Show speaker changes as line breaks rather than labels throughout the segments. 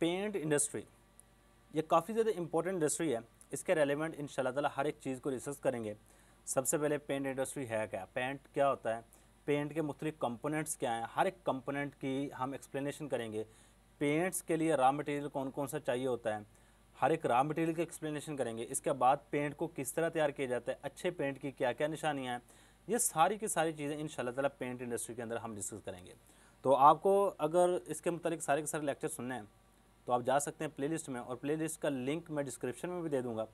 paint industry ये काफ़ी ज़्यादा इंपॉर्टेंट इंडस्ट्री है इसके रेलिवेंट इन ताला हर एक चीज़ को रिसर्च करेंगे सबसे पहले पेंट इंडस्ट्री है क्या पेंट क्या होता है पेंट के मुख्तलि कंपोनेंट्स क्या हैं हर एक कंपोनेंट की हम एक्सप्लेनेशन करेंगे पेंट्स के लिए रॉ मटेरियल कौन कौन सा चाहिए होता है हर एक रॉ मटेरियल की एक्सप्लेनेशन करेंगे इसके बाद पेंट को किस तरह तैयार किया जाता है अच्छे पेंट की क्या क्या निशानियाँ हैं ये सारी की सारी चीज़ें इन ताला पेंट इंडस्ट्री के अंदर हम डिस्कस करेंगे तो आपको अगर इसके मतलब सारे के सारे लेक्चर सुनने हैं तो आप जा सकते हैं प्लेलिस्ट में और प्लेलिस्ट का लिंक मैं डिस्क्रिप्शन में भी दे दूँगा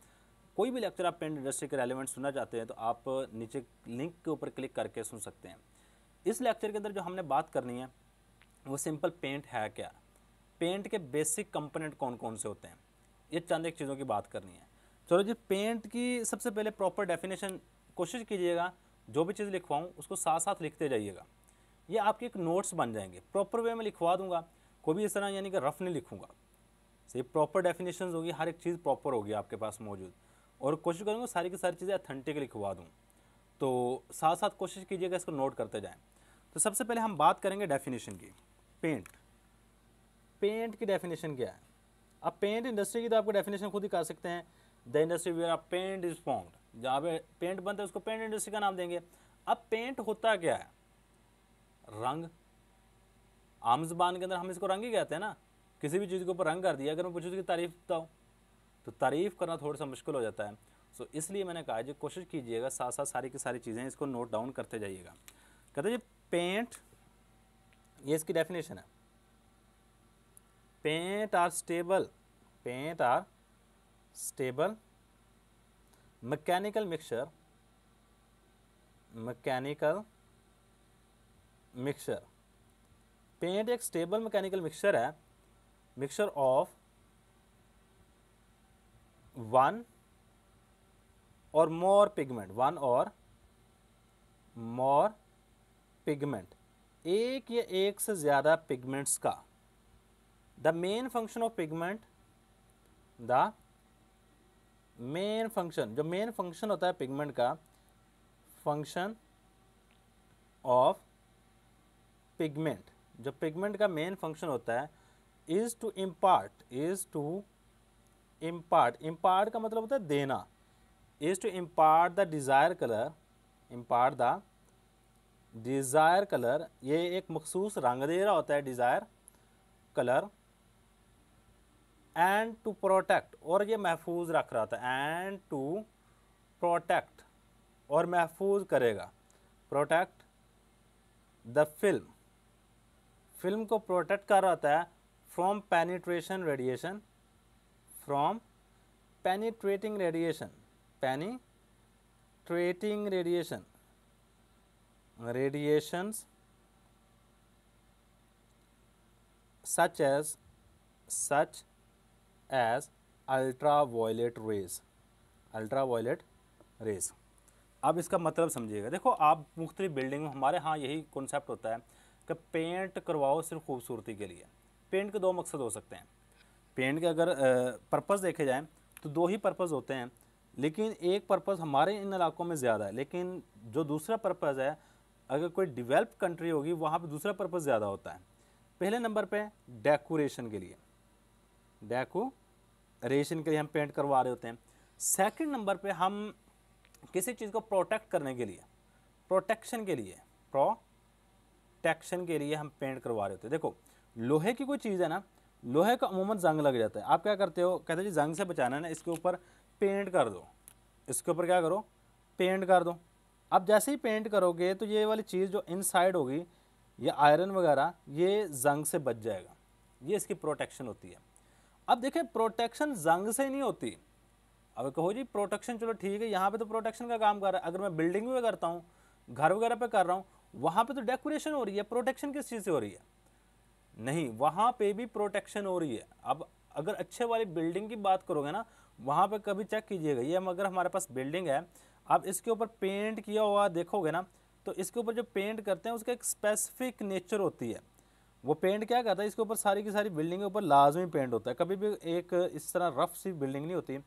कोई भी लेक्चर आप पेंट इंडस्ट्री के रेलिवेंट सुनना चाहते हैं तो आप नीचे लिंक के ऊपर क्लिक करके सुन सकते हैं इस लेक्चर के अंदर जो हमने बात करनी है वो सिंपल पेंट है क्या पेंट के बेसिक कंपोनेंट कौन कौन से होते हैं ये चंद एक चीज़ों की बात करनी है चलो जी पेंट की सबसे पहले प्रॉपर डेफिनेशन कोशिश कीजिएगा जो भी चीज़ लिखवाऊँ उसको साथ साथ लिखते जाइएगा ये आपके एक नोट्स बन जाएंगे प्रॉपर वे में लिखवा दूंगा कोई भी इस तरह यानी कि रफ नहीं लिखूंगा ये प्रॉपर डेफिनेशन होगी हर एक चीज़ प्रॉपर होगी आपके पास मौजूद और कोशिश करूँगा सारी की सारी चीज़ें अथेंटिक लिखवा दूँ तो साथ साथ कोशिश कीजिएगा इसको नोट करते जाएँ तो सबसे पहले हम बात करेंगे डेफिनेशन की पेंट पेंट की डेफिनेशन क्या है अब पेंट इंडस्ट्री की तो आपको डेफिनेशन खुद ही कर सकते हैं the industry where are paint is formed जहाँ पे पेंट बनता है उसको पेंट इंडस्ट्री का नाम देंगे अब पेंट होता क्या है रंग आम जबान के अंदर हम इसको रंग ही कहते हैं ना किसी भी चीज़ के ऊपर रंग कर दिया अगर मैं पूछूँ की तारीफ़ बताओ तो तारीफ़ करना थोड़ा सा मुश्किल हो जाता है सो so, इसलिए मैंने कहा जी कोशिश कीजिएगा साथ साथ सारी की सारी चीज़ें इसको नोट डाउन करते जाइएगा कहते जी पेंट ये इसकी डेफिनेशन है paint are stable paint are stable mechanical mixture mechanical mixture paint एक स्टेबल मैकेनिकल मिक्सचर है mixture of one or more pigment one or more pigment एक या एक से ज़्यादा pigments का the main function of pigment the main function जो main function होता है pigment का function of pigment जो pigment का main function होता है is to impart is to impart impart का मतलब होता है देना is to impart the desire colour impart the desire colour ये एक मखसूस रंग दे रहा होता है desire colour and to protect और ये महफूज रख रहा होता है एंड टू प्रोटेक्ट और महफूज करेगा प्रोटेक्ट द फिल्म फिल्म को प्रोटेक्ट कर रहा होता है from penetration radiation from penetrating radiation penetrating radiation radiations such as such as ultra violet rays ultra violet rays अब इसका मतलब समझिएगा देखो आप मुख्तलि बिल्डिंग में हमारे यहाँ यही कॉन्सेप्ट होता है कि पेंट करवाओ सिर्फ खूबसूरती के लिए पेंट के दो मकसद हो सकते हैं पेंट के अगर पर्पज़ देखे जाएँ तो दो ही पर्पज़ होते हैं लेकिन एक पर्पज़ हमारे इन इलाकों में ज़्यादा है लेकिन जो दूसरा पर्पज़ है अगर कोई डिवेल्प कंट्री होगी वहाँ पर दूसरा पर्पज़ ज़्यादा होता है पहले नंबर पे डेकोरेशन के लिए डेकोरेशन के लिए हम पेंट करवा रहे होते हैं सेकंड नंबर पे हम किसी चीज़ को प्रोटेक्ट करने के लिए प्रोटेक्शन के लिए प्रोटेक्शन के लिए हम पेंट करवा रहे होते हैं देखो लोहे की कोई चीज़ है ना लोहे का अमूमन जंग लग जाता है आप क्या करते हो कहते हैं जी जंग से बचाना है ना इसके ऊपर पेंट कर दो इसके ऊपर क्या करो पेंट कर दो आप जैसे ही पेंट करोगे तो ये वाली चीज़ जो इनसाइड होगी या आयरन वगैरह ये जंग से बच जाएगा ये इसकी प्रोटेक्शन होती है अब देखिए प्रोटेक्शन जंग से नहीं होती अब कहो जी प्रोटेक्शन चलो ठीक है यहाँ पे तो प्रोटेक्शन का काम कर रहा है अगर मैं बिल्डिंग में करता हूँ घर वगैरह पे कर रहा हूँ वहाँ पे तो डेकोरेशन हो रही है प्रोटेक्शन किस चीज़ से हो रही है नहीं वहाँ पे भी प्रोटेक्शन हो रही है अब अगर अच्छे वाली बिल्डिंग की बात करोगे ना वहाँ पे कभी चेक कीजिएगा ये हम अगर हमारे पास बिल्डिंग है आप इसके ऊपर पेंट किया हुआ देखोगे ना तो इसके ऊपर जो पेंट करते हैं उसका एक स्पेसिफिक नेचर होती है वो पेंट क्या करता है इसके ऊपर सारी की सारी बिल्डिंग के ऊपर लाजमी पेंट होता है कभी भी एक इस तरह रफ सी बिल्डिंग नहीं होती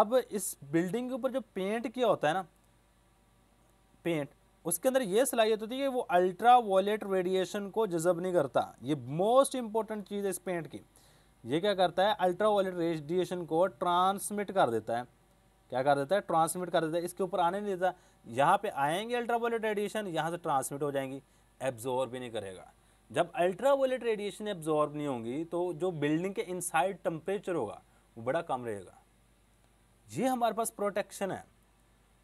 अब इस बिल्डिंग के ऊपर जो पेंट किया होता है ना पेंट उसके अंदर ये सलाहियत होती है कि वो अल्ट्रा वॉलेट रेडिएशन को जजब नहीं करता ये मोस्ट इंपॉर्टेंट चीज़ है इस पेंट की ये क्या करता है अल्ट्रा वॉलेट रेडिएशन को ट्रांसमिट कर देता है क्या कर देता है ट्रांसमिट कर देता है इसके ऊपर आने नहीं देता यहाँ पे आएंगे अल्ट्रा वॉलेट रेडिएशन यहाँ से ट्रांसमिट हो जाएंगी एब्जॉर्ब भी नहीं करेगा जब अल्ट्रा वॉलेट रेडिएशन एब्जॉर्ब नहीं होंगी तो जो बिल्डिंग के इनसाइड टेम्परेचर होगा वो बड़ा कम रहेगा ये हमारे पास प्रोटेक्शन है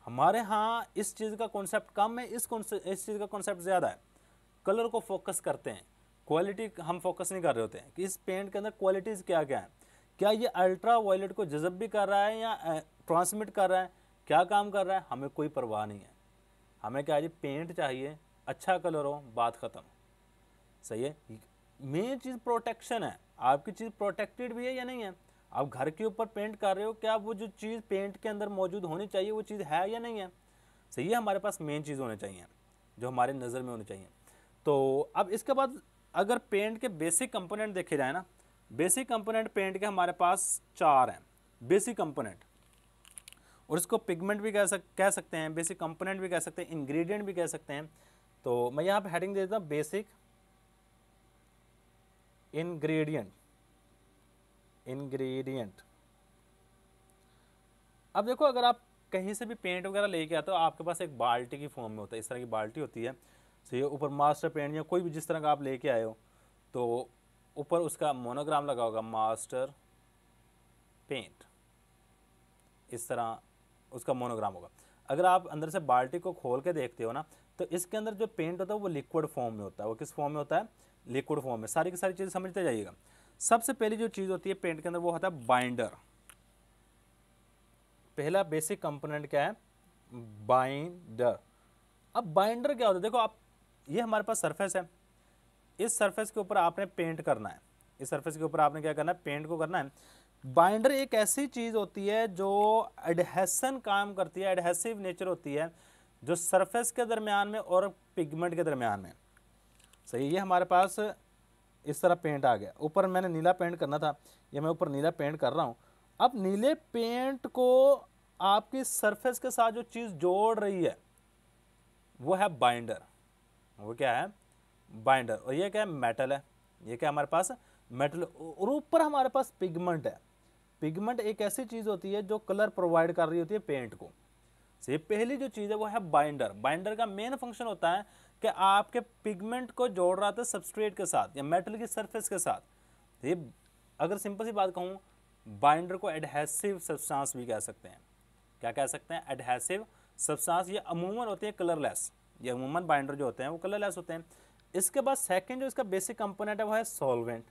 हमारे यहाँ इस चीज़ का कॉन्सेप्ट कम है इस इस चीज़ का कॉन्सेप्ट ज़्यादा है कलर को फोकस करते हैं क्वालिटी हम फोकस नहीं कर रहे होते हैं कि इस पेंट के अंदर क्वालिटीज़ क्या क्या हैं क्या ये अल्ट्रा वायलेट को जजब भी कर रहा है या ट्रांसमिट कर रहा है क्या काम कर रहा है हमें कोई परवाह नहीं है हमें क्या जी पेंट चाहिए अच्छा कलर हो बात ख़त्म सही है मेन चीज़ प्रोटेक्शन है आपकी चीज़ प्रोटेक्टेड भी है या नहीं है आप घर के ऊपर पेंट कर रहे हो क्या वो जो चीज़ पेंट के अंदर मौजूद होनी चाहिए वो चीज़ है या नहीं है तो ये हमारे पास मेन चीज़ होनी चाहिए जो हमारे नज़र में होनी चाहिए तो अब इसके बाद अगर पेंट के बेसिक कंपोनेंट देखे जाए ना बेसिक कंपोनेंट पेंट के हमारे पास चार हैं बेसिक कंपोनेंट और इसको पिगमेंट भी कह सक कह सकते हैं बेसिक कंपोनेंट भी कह सकते हैं इंग्रेडिएंट भी कह सकते हैं तो मैं यहाँ पे हेडिंग दे देता हूँ बेसिक इंग्रेडिएंट इंग्रेडिएंट अब देखो अगर आप कहीं से भी पेंट वगैरह लेके आते हो आपके पास एक बाल्टी की फॉर्म में होता है इस तरह की बाल्टी होती है तो ये ऊपर मास्टर पेंट या कोई भी जिस तरह का आप लेके आए हो तो ऊपर उसका मोनोग्राम लगा होगा मास्टर पेंट इस तरह उसका मोनोग्राम होगा अगर आप अंदर से बाल्टी को खोल के देखते हो ना तो इसके अंदर जो पेंट होता है वो लिक्विड फॉर्म में होता है वो किस फॉर्म में होता है लिक्विड फॉर्म में सारी की सारी चीज़ें समझते जाइएगा सबसे पहली जो चीज़ होती है पेंट के अंदर वो होता है बाइंडर पहला बेसिक कंपोनेंट क्या है बाइंडर अब बाइंडर क्या होता है देखो आप ये हमारे पास सरफेस है इस सरफेस के ऊपर आपने पेंट करना है इस सरफेस के ऊपर आपने क्या करना है पेंट को करना है बाइंडर एक ऐसी चीज़ होती है जो एडहेसन काम करती है एडहेसिव नेचर होती है जो सरफेस के दरमियान में और पिगमेंट के दरमियान में सही ये हमारे पास इस तरह पेंट आ गया ऊपर मैंने नीला पेंट करना था ये मैं ऊपर नीला पेंट कर रहा हूँ अब नीले पेंट को आपकी सरफेस के साथ जो चीज़ जोड़ रही है वो है बाइंडर वो क्या है बाइंडर और ये क्या है मेटल है ये क्या हमारे पास मेटल और ऊपर हमारे पास पिगमेंट है पिगमेंट एक ऐसी चीज़ होती है जो कलर प्रोवाइड कर रही होती है पेंट को से पहली जो चीज़ है वो है बाइंडर बाइंडर का मेन फंक्शन होता है कि आपके पिगमेंट को जोड़ रहा था सबस्ट्रेट के साथ या मेटल की सरफेस के साथ ये अगर सिंपल सी बात कहूँ बाइंडर को एडहेसिव सब्सटेंस भी कह सकते हैं क्या कह सकते हैं एडहेसिव सब्सटेंस ये अमूमन होते हैं कलरलेस ये अमूमन बाइंडर जो होते हैं वो कलरलेस होते हैं इसके बाद सेकेंड जो इसका बेसिक कंपोनेंट है वो है सॉल्वेंट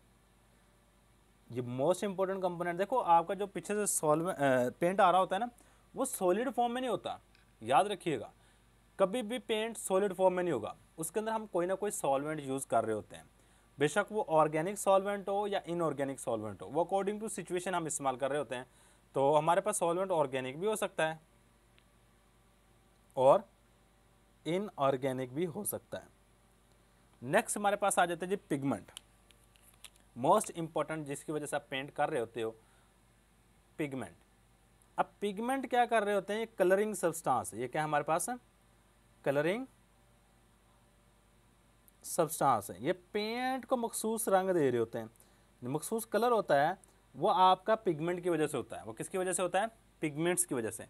ये मोस्ट इंपॉर्टेंट कंपोनेंट देखो आपका जो पीछे से सॉल्वेंट पेंट आ रहा होता है ना वो सॉलिड फॉर्म में नहीं होता याद रखिएगा कभी भी पेंट सॉलिड फॉर्म में नहीं होगा उसके अंदर हम कोई ना कोई सॉल्वेंट यूज़ कर रहे होते हैं बेशक वो ऑर्गेनिक सॉल्वेंट हो या इनऑर्गेनिक सॉल्वेंट हो वो अकॉर्डिंग टू सिचुएशन हम इस्तेमाल कर रहे होते हैं तो हमारे पास सॉल्वेंट ऑर्गेनिक भी हो सकता है और इनऑर्गेनिक भी हो सकता है नेक्स्ट हमारे पास आ जाते हैं जी पिगमेंट मोस्ट इम्पॉर्टेंट जिसकी वजह से आप पेंट कर रहे होते हो पिगमेंट अब पिगमेंट क्या कर रहे होते हैं ये कलरिंग सब्सटेंस ये क्या हमारे पास है कलरिंग सब्सटेंस है ये पेंट को मखसूस रंग दे रहे होते हैं मखसूस कलर होता है वो आपका पिगमेंट की वजह से होता है वो किसकी वजह से होता है पिगमेंट्स की वजह से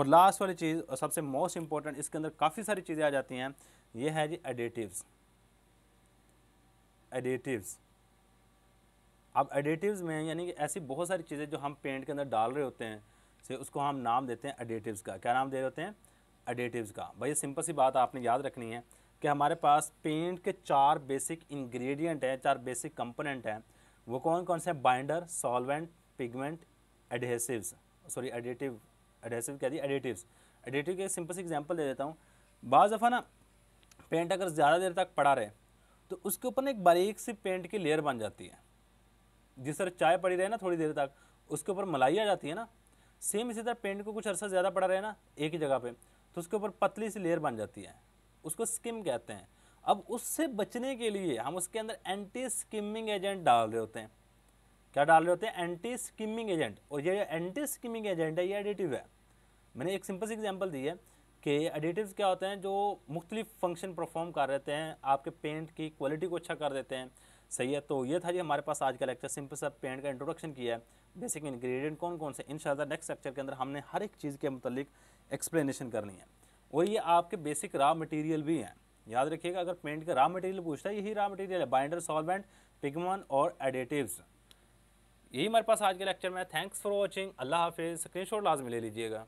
और लास्ट वाली चीज़ और सबसे मोस्ट इंपॉर्टेंट इसके अंदर काफ़ी सारी चीज़ें आ जाती हैं ये है जी एडिटिव्स एडिटिव्स अब एडिटिव्स में यानी कि ऐसी बहुत सारी चीज़ें जो हम पेंट के अंदर डाल रहे होते हैं से उसको हम नाम देते हैं एडिटिव्स का क्या नाम दे रहे होते हैं एडिटिव्स का भैया सिंपल सी बात आपने याद रखनी है कि हमारे पास पेंट के चार बेसिक इंग्रेडिएंट हैं चार बेसिक कंपोनेंट हैं वो कौन कौन से हैं binder solvent pigment adhesives sorry additive adhesive कह दी एडिटिव्स एडिटिव के सिंपल सी एग्जांपल दे देता हूँ बाज़ दफ़ा ना पेंट अगर ज़्यादा देर तक पड़ा रहे तो उसके ऊपर ना एक बारीक सी पेंट की लेयर बन जाती है जिस तरह चाय पड़ी रहे ना थोड़ी देर तक उसके ऊपर मलाई आ जाती है ना सेम इसी तरह पेंट को कुछ अर्सा ज़्यादा पड़ा रहे ना एक ही जगह पर तो उसके ऊपर पतली सी लेयर बन जाती है उसको स्किम कहते हैं अब उससे बचने के लिए हम उसके अंदर एंटी स्किमिंग एजेंट डाल रहे होते हैं क्या डाल रहे होते हैं एंटी स्किमिंग एजेंट और ये एंटी स्किमिंग एजेंट है ये एडिटिव है मैंने एक सिंपल सी एग्जांपल दी है कि एडिटिव्स क्या होते हैं जो मुख्तलिफ फंक्शन परफॉर्म कर रहते हैं आपके पेंट की क्वालिटी को अच्छा कर देते हैं सही है तो ये था जी हमारे पास आज का लेक्चर सिंपल सा पेंट का इंट्रोडक्शन किया है बेसिक इंग्रेडिएंट कौन कौन से इन नेक्स्ट लेक्चर के अंदर हमने हर एक चीज़ के मतलब एक्सप्लेनेशन करनी है और ये आपके बेसिक रॉ मटेरियल भी हैं याद रखिएगा अगर पेंट का रॉ मटेरियल पूछता है यही रॉ मटेरियल है बाइंडर सॉल्वेंट पिगमन और एडिटिव्स यही हमारे पास आज के लेक्चर में थैंक्स फॉर वॉचिंग अल्लाह हाफिज़ स्क्रीन शॉट लाजमी ले लीजिएगा